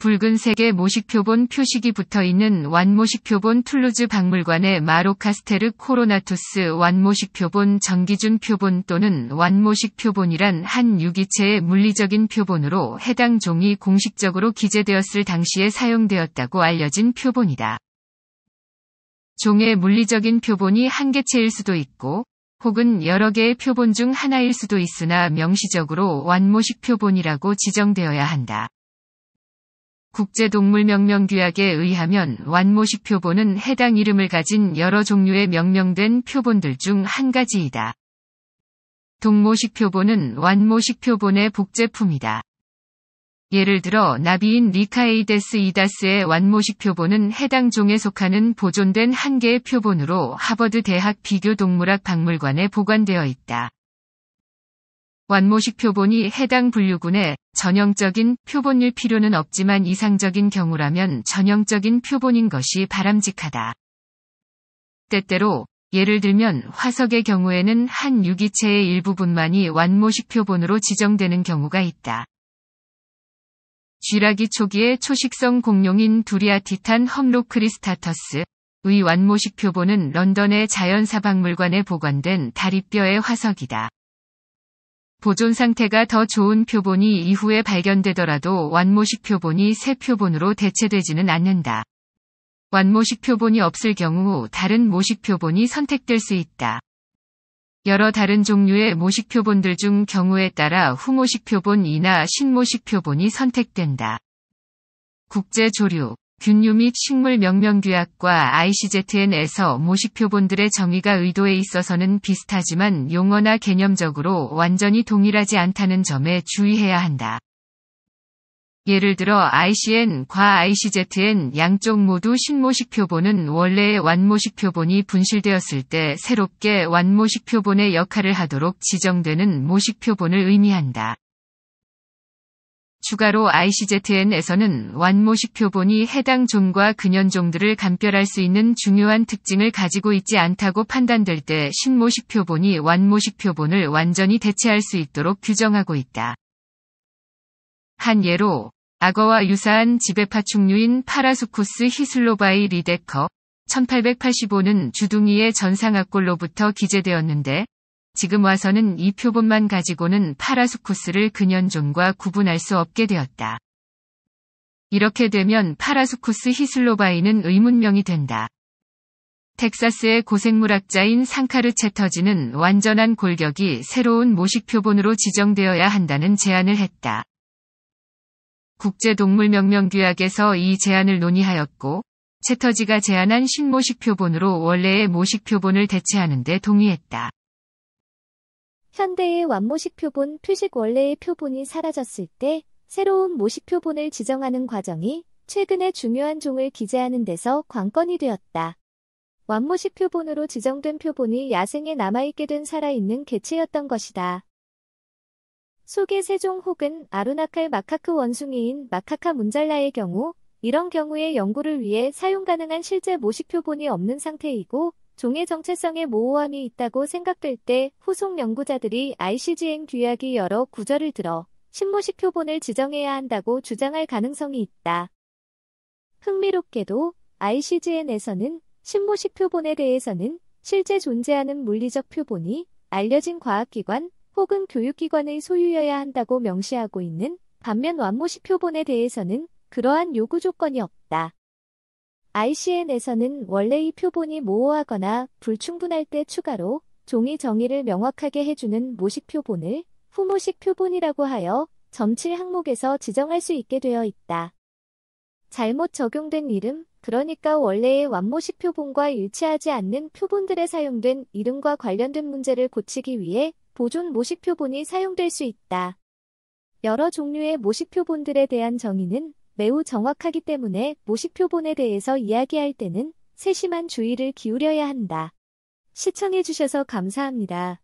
붉은색의 모식표본 표식이 붙어있는 완모식표본 툴루즈 박물관의 마로카스테르 코로나투스 완모식표본 정기준 표본 또는 완모식표본이란 한 유기체의 물리적인 표본으로 해당 종이 공식적으로 기재되었을 당시에 사용되었다고 알려진 표본이다. 종의 물리적인 표본이 한 개체일 수도 있고 혹은 여러 개의 표본 중 하나일 수도 있으나 명시적으로 완모식 표본이라고 지정되어야 한다. 국제동물명명규약에 의하면 완모식 표본은 해당 이름을 가진 여러 종류의 명명된 표본들 중 한 가지이다. 동모식 표본은 완모식 표본의 복제품이다. 예를 들어 나비인 리카에이데스 이다스의 완모식 표본은 해당 종에 속하는 보존된 한 개의 표본으로 하버드 대학 비교동물학 박물관에 보관되어 있다. 완모식 표본이 해당 분류군에 전형적인 표본일 필요는 없지만 이상적인 경우라면 전형적인 표본인 것이 바람직하다. 때때로 예를 들면 화석의 경우에는 한 유기체의 일부분만이 완모식 표본으로 지정되는 경우가 있다. 쥐라기 초기의 초식성 공룡인 두리아티탄 험로크리스타터스 의 완모식 표본은 런던의 자연사박물관에 보관된 다리뼈의 화석이다. 보존 상태가 더 좋은 표본이 이후에 발견되더라도 완모식 표본이 새 표본으로 대체되지는 않는다. 완모식 표본이 없을 경우 다른 모식 표본이 선택될 수 있다. 여러 다른 종류의 모식 표본들 중 경우에 따라 후모식 표본이나 신모식 표본이 선택된다. 국제 조류 균류 및 식물 명명규약과 ICZN에서 모식표본들의 정의가 의도에 있어서는 비슷하지만 용어나 개념적으로 완전히 동일하지 않다는 점에 주의해야 한다. 예를 들어 ICN과 ICZN 양쪽 모두 신모식표본은 원래의 완모식표본이 분실되었을 때 새롭게 완모식표본의 역할을 하도록 지정되는 모식표본을 의미한다. 추가로 ICZN에서는 완모식 표본이 해당 종과 근현종들을 감별할 수 있는 중요한 특징을 가지고 있지 않다고 판단될 때 식모식 표본이 완모식 표본을 완전히 대체할 수 있도록 규정하고 있다. 한 예로 악어와 유사한 지배파충류인 파라수코스 히슬로바이 리데커 1885는 주둥이의 전상악골로부터 기재되었는데 지금 와서는 이 표본만 가지고는 파라수쿠스를 근현존과 구분할 수 없게 되었다. 이렇게 되면 파라수쿠스 히슬로바이는 의문명이 된다. 텍사스의 고생물학자인 상카르 채터지는 완전한 골격이 새로운 모식 표본으로 지정되어야 한다는 제안을 했다. 국제동물명명규약에서 이 제안을 논의하였고, 채터지가 제안한 신모식 표본으로 원래의 모식 표본을 대체하는 데 동의했다. 현대의 완모식 표본 표식 원래의 표본이 사라졌을 때 새로운 모식 표본을 지정하는 과정이 최근에 중요한 종을 기재하는 데서 관건이 되었다. 완모식 표본으로 지정된 표본이 야생에 남아있게 된 살아있는 개체였던 것이다. 속의 세종 혹은 아루나칼 마카크 원숭이인 마카카 문잘라의 경우 이런 경우의 연구를 위해 사용 가능한 실제 모식 표본이 없는 상태이고 종의 정체성에 모호함이 있다고 생각될 때 후속 연구자들이 ICGM 규약이 여러 구절을 들어 신모식 표본을 지정해야 한다고 주장할 가능성이 있다. 흥미롭게도 ICGN에서는 신모식 표본에 대해서는 실제 존재하는 물리적 표본이 알려진 과학기관 혹은 교육기관의 소유여야 한다고 명시하고 있는 반면 완모식 표본에 대해서는 그러한 요구 조건이 없다. ICN에서는 원래의 표본이 모호하거나 불충분할 때 추가로 종이 정의를 명확하게 해주는 모식 표본을 후모식 표본이라고 하여 점칠 항목에서 지정할 수 있게 되어 있다. 잘못 적용된 이름, 그러니까 원래의 완모식 표본과 일치하지 않는 표본들에 사용된 이름과 관련된 문제를 고치기 위해 보존 모식 표본이 사용될 수 있다. 여러 종류의 모식 표본들에 대한 정의는 매우 정확하기 때문에 모식표본에 대해서 이야기할 때는 세심한 주의를 기울여야 한다. 시청해주셔서 감사합니다.